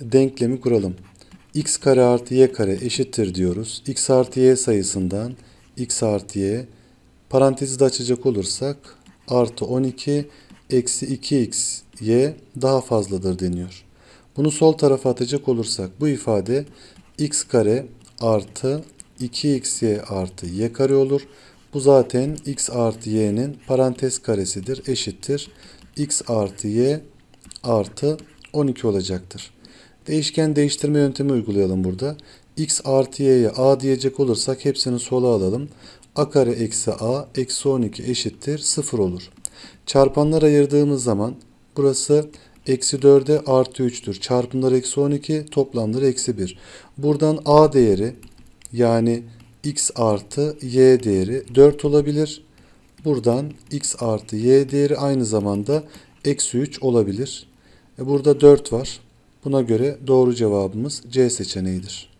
denklemi kuralım. x kare artı y kare eşittir diyoruz. x artı y sayısından x artı y parantezi de açacak olursak artı 12 eksi 2x y daha fazladır deniyor. Bunu sol tarafa atacak olursak bu ifade x kare artı 2xy artı y kare olur. Bu zaten x artı y'nin parantez karesidir eşittir. x artı y artı 12 olacaktır. Değişken değiştirme yöntemi uygulayalım burada. x artı y'ye a diyecek olursak hepsini sola alalım. a kare eksi a eksi 12 eşittir 0 olur. Çarpanlar ayırdığımız zaman burası eksi 4'e artı 3'tür. Çarpımlar eksi 12 toplamları eksi 1. Buradan a değeri yani x artı y değeri 4 olabilir. Buradan x artı y değeri aynı zamanda eksi 3 olabilir. E burada 4 var. Buna göre doğru cevabımız C seçeneğidir.